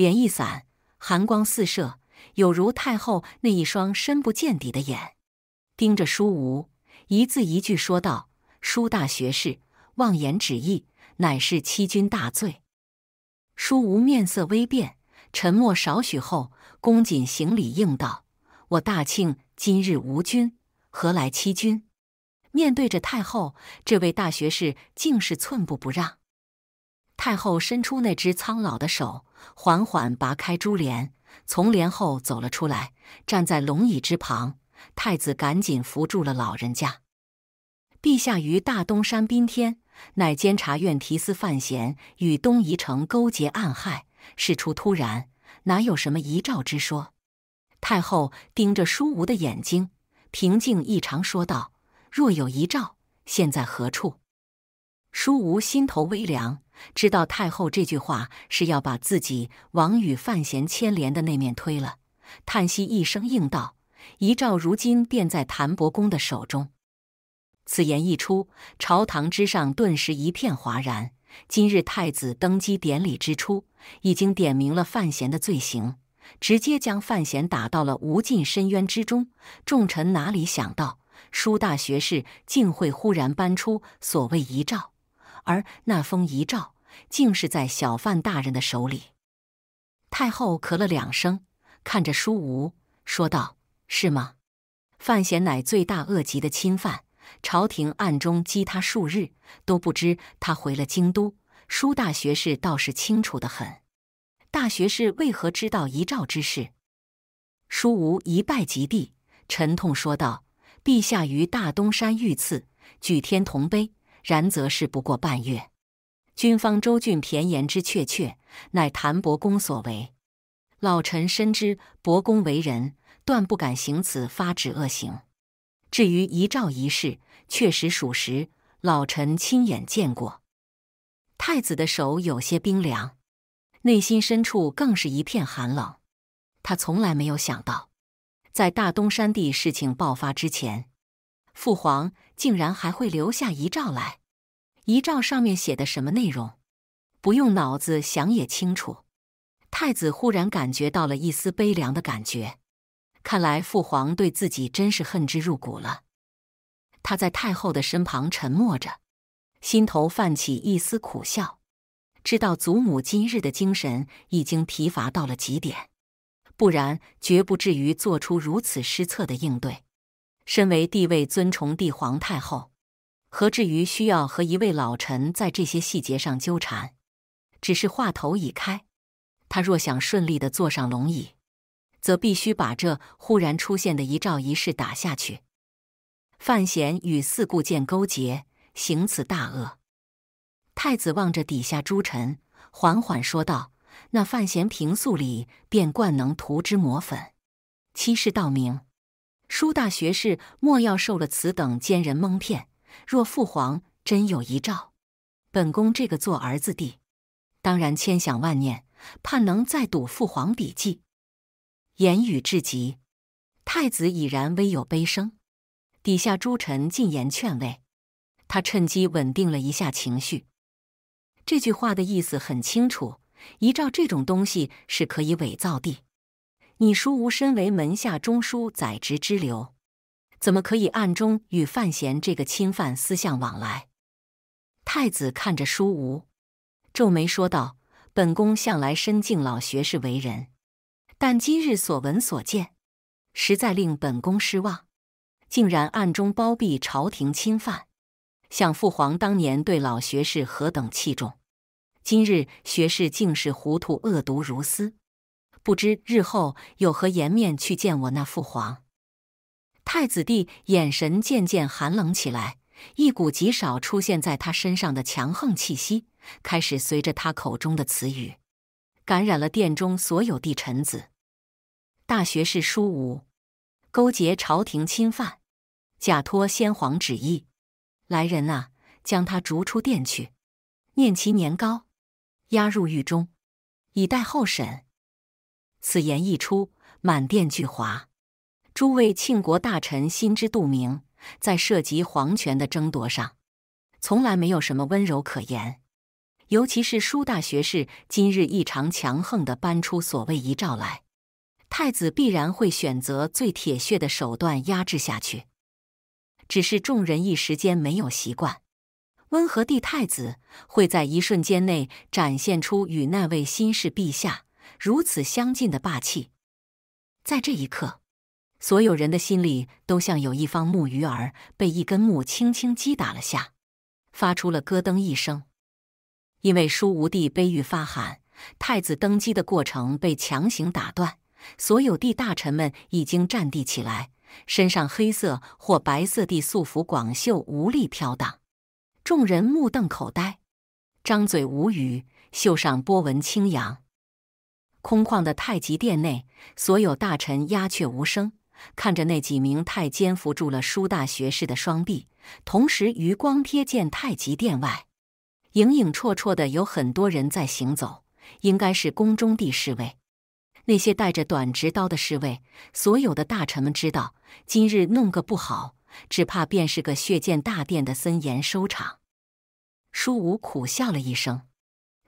脸一散，寒光四射，有如太后那一双深不见底的眼盯着舒无，一字一句说道：“舒大学士，妄言旨意，乃是欺君大罪。”舒无面色微变，沉默少许后，恭谨行礼应道：“我大庆今日无君，何来欺君？”面对着太后，这位大学士竟是寸步不让。太后伸出那只苍老的手。缓缓拔开珠帘，从帘后走了出来，站在龙椅之旁。太子赶紧扶住了老人家。陛下于大东山宾天，乃监察院提司范闲与东夷城勾结暗害，事出突然，哪有什么遗诏之说？太后盯着舒无的眼睛，平静异常说道：“若有遗诏，现在何处？”舒无心头微凉。知道太后这句话是要把自己王与范闲牵连的那面推了，叹息一声，应道：“遗诏如今便在谭伯公的手中。”此言一出，朝堂之上顿时一片哗然。今日太子登基典礼之初，已经点明了范闲的罪行，直接将范闲打到了无尽深渊之中。众臣哪里想到，舒大学士竟会忽然搬出所谓遗诏。而那封遗诏竟是在小范大人的手里。太后咳了两声，看着舒无说道：“是吗？范闲乃罪大恶极的钦犯，朝廷暗中缉他数日，都不知他回了京都。舒大学士倒是清楚的很。大学士为何知道遗诏之事？”舒无一拜及地，沉痛说道：“陛下于大东山遇刺，举天同悲。”然则是不过半月，军方周俊田言之确确，乃谭伯公所为。老臣深知伯公为人，断不敢行此发指恶行。至于遗诏一事，确实属实，老臣亲眼见过。太子的手有些冰凉，内心深处更是一片寒冷。他从来没有想到，在大东山地事情爆发之前。父皇竟然还会留下遗诏来，遗诏上面写的什么内容？不用脑子想也清楚。太子忽然感觉到了一丝悲凉的感觉，看来父皇对自己真是恨之入骨了。他在太后的身旁沉默着，心头泛起一丝苦笑，知道祖母今日的精神已经疲乏到了极点，不然绝不至于做出如此失策的应对。身为地位尊崇帝皇太后，何至于需要和一位老臣在这些细节上纠缠？只是话头已开，他若想顺利的坐上龙椅，则必须把这忽然出现的一招一式打下去。范闲与四顾剑勾结，行此大恶。太子望着底下诸臣，缓缓说道：“那范闲平素里便惯能涂脂抹粉，欺世盗名。”舒大学士，莫要受了此等奸人蒙骗。若父皇真有遗诏，本宫这个做儿子的，当然千想万念，盼能再睹父皇笔迹。言语至极，太子已然微有悲声。底下诸臣进言劝慰，他趁机稳定了一下情绪。这句话的意思很清楚：遗诏这种东西是可以伪造的。你叔无身为门下中书宰执之流，怎么可以暗中与范闲这个侵犯私相往来？太子看着叔无，皱眉说道：“本宫向来深敬老学士为人，但今日所闻所见，实在令本宫失望。竟然暗中包庇朝廷侵犯，想父皇当年对老学士何等器重，今日学士竟是糊涂恶毒如斯。”不知日后有何颜面去见我那父皇？太子帝眼神渐渐寒冷起来，一股极少出现在他身上的强横气息开始随着他口中的词语，感染了殿中所有帝臣子。大学士舒无勾结朝廷，侵犯，假托先皇旨意。来人啊，将他逐出殿去，念其年高，押入狱中，以待候审。此言一出，满殿俱哗。诸位庆国大臣心知肚明，在涉及皇权的争夺上，从来没有什么温柔可言。尤其是舒大学士今日异常强横的搬出所谓遗诏来，太子必然会选择最铁血的手段压制下去。只是众人一时间没有习惯，温和帝太子会在一瞬间内展现出与那位新式陛下。如此相近的霸气，在这一刻，所有人的心里都像有一方木鱼儿被一根木轻轻击打了下，发出了咯噔一声。因为舒无帝悲欲发寒，太子登基的过程被强行打断，所有帝大臣们已经站地起来，身上黑色或白色的素服广袖无力飘荡，众人目瞪口呆，张嘴无语，袖上波纹轻扬。空旷的太极殿内，所有大臣鸦雀无声，看着那几名太监扶住了舒大学士的双臂，同时余光瞥见太极殿外，影影绰绰的有很多人在行走，应该是宫中地侍卫。那些带着短直刀的侍卫，所有的大臣们知道，今日弄个不好，只怕便是个血溅大殿的森严收场。舒武苦笑了一声，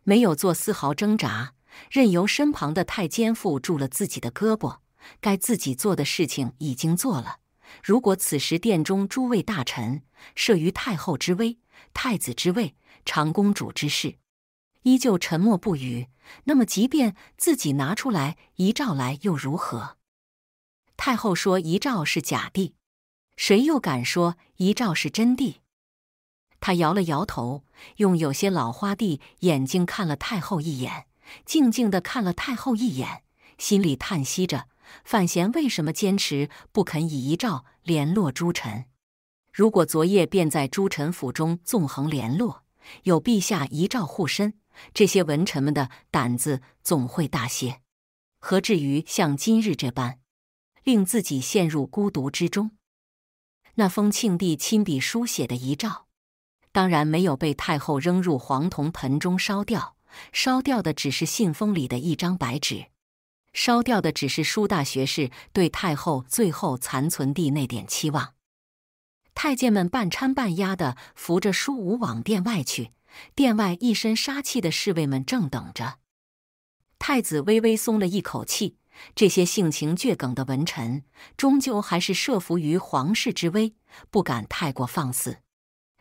没有做丝毫挣扎。任由身旁的太监缚住了自己的胳膊，该自己做的事情已经做了。如果此时殿中诸位大臣慑于太后之威、太子之位、长公主之事，依旧沉默不语，那么即便自己拿出来遗诏来又如何？太后说遗诏是假的，谁又敢说遗诏是真地？他摇了摇头，用有些老花地眼睛看了太后一眼。静静的看了太后一眼，心里叹息着：“范闲为什么坚持不肯以遗诏联络诸臣？如果昨夜便在诸臣府中纵横联络，有陛下遗诏护身，这些文臣们的胆子总会大些。何至于像今日这般，令自己陷入孤独之中？”那封庆帝亲笔书写的遗诏，当然没有被太后扔入黄铜盆中烧掉。烧掉的只是信封里的一张白纸，烧掉的只是舒大学士对太后最后残存地那点期望。太监们半搀半压的扶着舒武往殿外去，殿外一身杀气的侍卫们正等着。太子微微松了一口气，这些性情倔梗的文臣终究还是慑服于皇室之威，不敢太过放肆。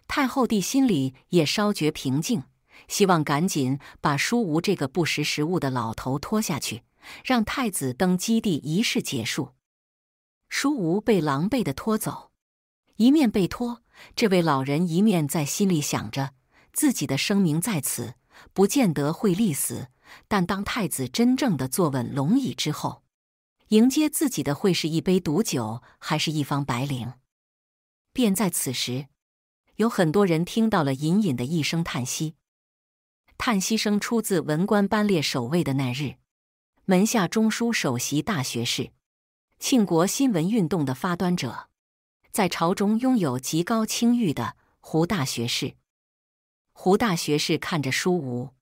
太后帝心里也稍觉平静。希望赶紧把舒吴这个不识时务的老头拖下去，让太子登基地仪式结束。舒吴被狼狈地拖走，一面被拖，这位老人一面在心里想着：自己的声明在此，不见得会立死；但当太子真正的坐稳龙椅之后，迎接自己的会是一杯毒酒，还是一方白绫？便在此时，有很多人听到了隐隐的一声叹息。叹息声出自文官班列首位的那日，门下中书首席大学士，庆国新闻运动的发端者，在朝中拥有极高清誉的胡大学士。胡大学士看着书吴，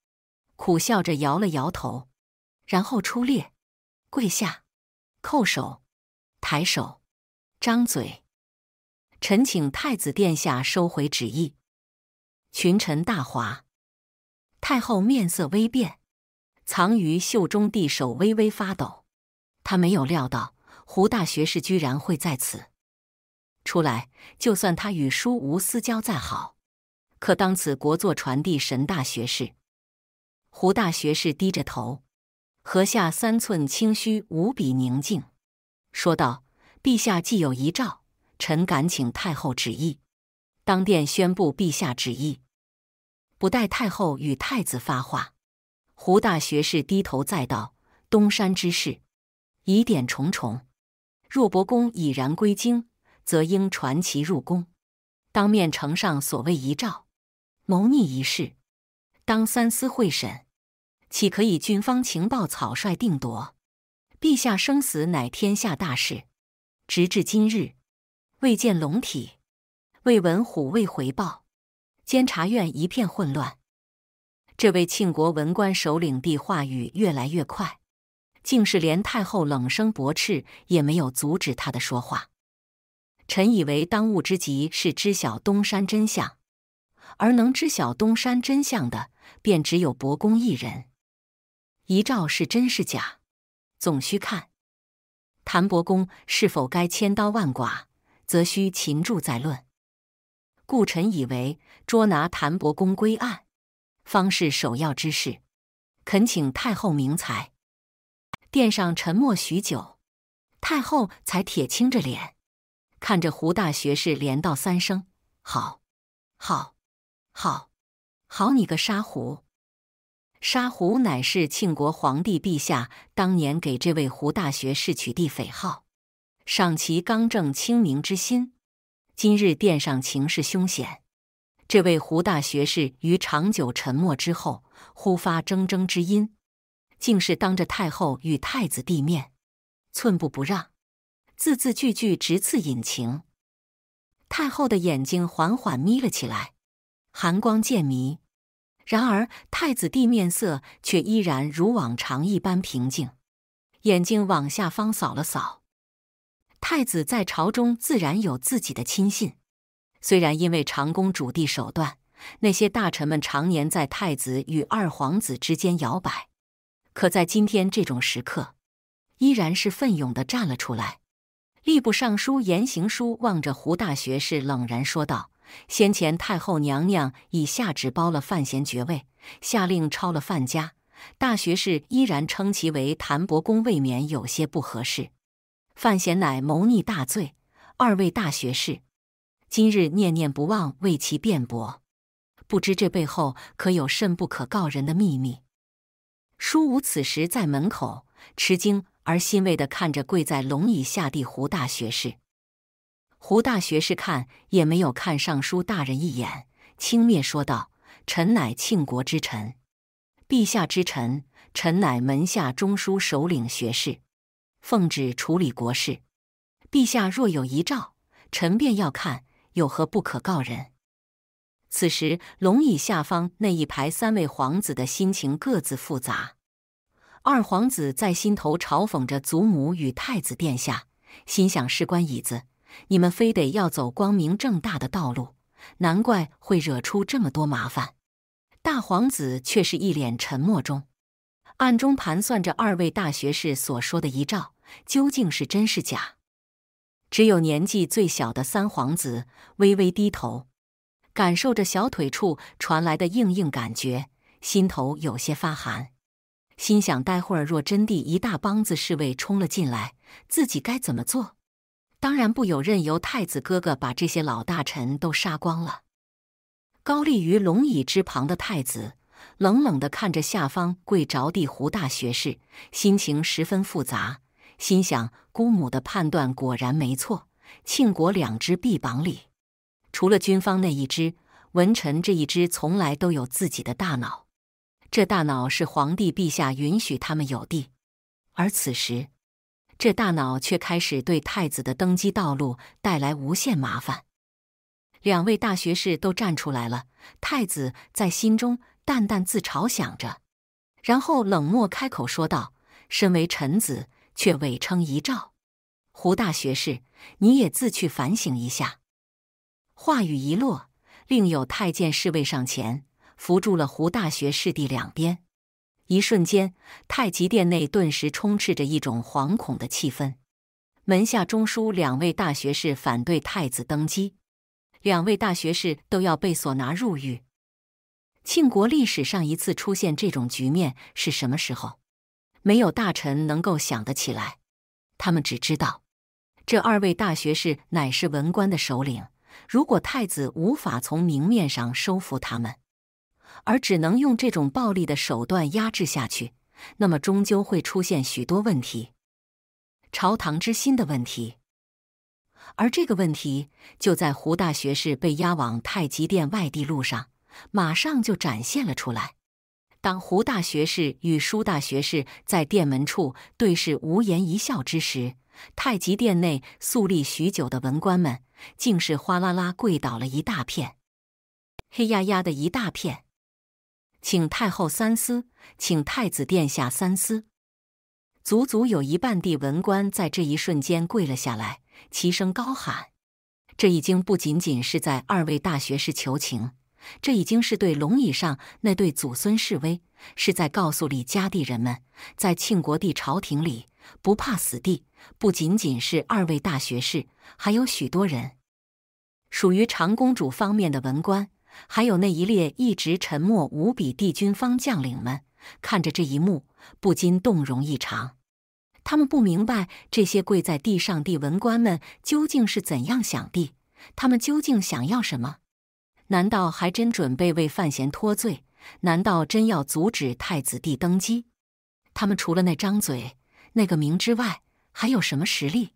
苦笑着摇了摇头，然后出列，跪下，叩首，抬手，张嘴，臣请太子殿下收回旨意。群臣大哗。太后面色微变，藏于袖中地手微微发抖。他没有料到胡大学士居然会在此出来。就算他与书无私交再好，可当此国作传递神大学士，胡大学士低着头，颌下三寸青须无比宁静，说道：“陛下既有遗诏，臣敢请太后旨意，当殿宣布陛下旨意。”不待太后与太子发话，胡大学士低头再道：“东山之事，疑点重重。若伯公已然归京，则应传其入宫，当面呈上所谓遗诏。谋逆一事，当三思会审，岂可以军方情报草率定夺？陛下生死乃天下大事，直至今日，未见龙体，未闻虎卫回报。”监察院一片混乱，这位庆国文官首领地话语越来越快，竟是连太后冷声驳斥也没有阻止他的说话。臣以为当务之急是知晓东山真相，而能知晓东山真相的便只有伯公一人。遗诏是真是假，总需看；谭伯公是否该千刀万剐，则需擒住再论。顾臣以为，捉拿谭伯公归案，方是首要之事。恳请太后明裁。殿上沉默许久，太后才铁青着脸，看着胡大学士，连道三声：“好，好，好，好！”你个沙胡，沙胡乃是庆国皇帝陛下当年给这位胡大学士取缔匪号，赏其刚正清明之心。今日殿上情势凶险，这位胡大学士于长久沉默之后，忽发铮铮之音，竟是当着太后与太子地面，寸步不让，字字句句直刺隐情。太后的眼睛缓缓眯了起来，寒光渐迷；然而太子帝面色却依然如往常一般平静，眼睛往下方扫了扫。太子在朝中自然有自己的亲信，虽然因为长公主帝手段，那些大臣们常年在太子与二皇子之间摇摆，可在今天这种时刻，依然是奋勇的站了出来。吏部尚书严行书望着胡大学士，冷然说道：“先前太后娘娘已下旨包了范闲爵位，下令抄了范家，大学士依然称其为谭伯公，未免有些不合适。”范闲乃谋逆大罪，二位大学士今日念念不忘为其辩驳，不知这背后可有甚不可告人的秘密？舒武此时在门口吃惊而欣慰地看着跪在龙椅下的胡大学士。胡大学士看也没有看尚书大人一眼，轻蔑说道：“臣乃庆国之臣，陛下之臣，臣乃门下中书首领学士。”奉旨处理国事，陛下若有遗诏，臣便要看，有何不可告人？此时龙椅下方那一排三位皇子的心情各自复杂。二皇子在心头嘲讽着祖母与太子殿下，心想：事关椅子，你们非得要走光明正大的道路，难怪会惹出这么多麻烦。大皇子却是一脸沉默中。暗中盘算着二位大学士所说的遗诏究竟是真是假，只有年纪最小的三皇子微微低头，感受着小腿处传来的硬硬感觉，心头有些发寒，心想待会儿若真地一大帮子侍卫冲了进来，自己该怎么做？当然不有任由太子哥哥把这些老大臣都杀光了。高立于龙椅之旁的太子。冷冷地看着下方跪着地胡大学士，心情十分复杂，心想：姑母的判断果然没错。庆国两只臂膀里，除了军方那一只，文臣这一只从来都有自己的大脑。这大脑是皇帝陛下允许他们有的，而此时这大脑却开始对太子的登基道路带来无限麻烦。两位大学士都站出来了，太子在心中。淡淡自嘲想着，然后冷漠开口说道：“身为臣子，却伪称遗诏，胡大学士，你也自去反省一下。”话语一落，另有太监侍卫上前扶住了胡大学士弟两边。一瞬间，太极殿内顿时充斥着一种惶恐的气氛。门下中书两位大学士反对太子登基，两位大学士都要被所拿入狱。庆国历史上一次出现这种局面是什么时候？没有大臣能够想得起来。他们只知道，这二位大学士乃是文官的首领。如果太子无法从明面上收服他们，而只能用这种暴力的手段压制下去，那么终究会出现许多问题，朝堂之心的问题。而这个问题就在胡大学士被押往太极殿外地路上。马上就展现了出来。当胡大学士与舒大学士在殿门处对视无言一笑之时，太极殿内肃立许久的文官们，竟是哗啦啦跪倒了一大片，黑压压的一大片！请太后三思，请太子殿下三思！足足有一半地文官在这一瞬间跪了下来，齐声高喊：“这已经不仅仅是在二位大学士求情。”这已经是对龙椅上那对祖孙示威，是在告诉李家地人们，在庆国帝朝廷里不怕死的不仅仅是二位大学士，还有许多人，属于长公主方面的文官，还有那一列一直沉默无比帝军方将领们，看着这一幕不禁动容异常。他们不明白这些跪在地上的文官们究竟是怎样想的，他们究竟想要什么。难道还真准备为范闲脱罪？难道真要阻止太子帝登基？他们除了那张嘴、那个名之外，还有什么实力？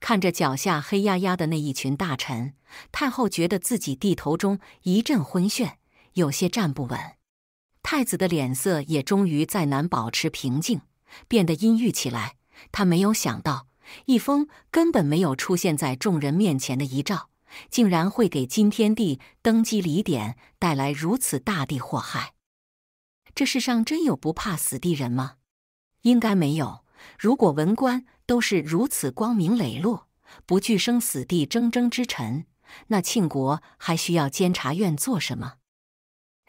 看着脚下黑压压的那一群大臣，太后觉得自己地头中一阵昏眩，有些站不稳。太子的脸色也终于再难保持平静，变得阴郁起来。他没有想到，一封根本没有出现在众人面前的遗诏。竟然会给今天帝登基礼典带来如此大的祸害，这世上真有不怕死的人吗？应该没有。如果文官都是如此光明磊落，不惧生死地铮铮之臣，那庆国还需要监察院做什么？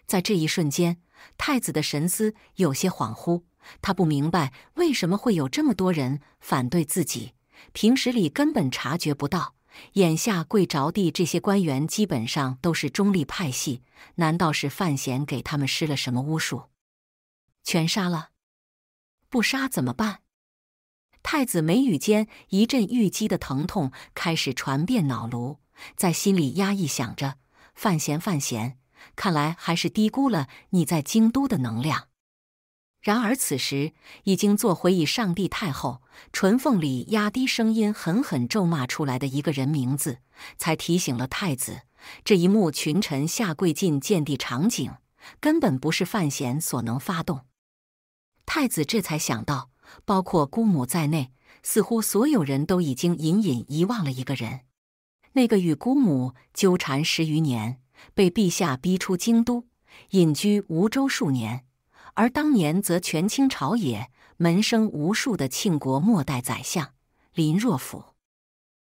在这一瞬间，太子的神思有些恍惚，他不明白为什么会有这么多人反对自己，平时里根本察觉不到。眼下跪着地，这些官员基本上都是中立派系。难道是范闲给他们施了什么巫术？全杀了？不杀怎么办？太子眉宇间一阵郁积的疼痛开始传遍脑颅，在心里压抑想着：范闲，范闲，看来还是低估了你在京都的能量。然而此时，已经做回以上帝太后唇缝里压低声音狠狠咒骂出来的一个人名字，才提醒了太子，这一幕群臣下跪觐见地场景根本不是范闲所能发动。太子这才想到，包括姑母在内，似乎所有人都已经隐隐遗忘了一个人，那个与姑母纠缠十余年，被陛下逼出京都，隐居梧州数年。而当年则权倾朝野、门生无数的庆国末代宰相林若甫。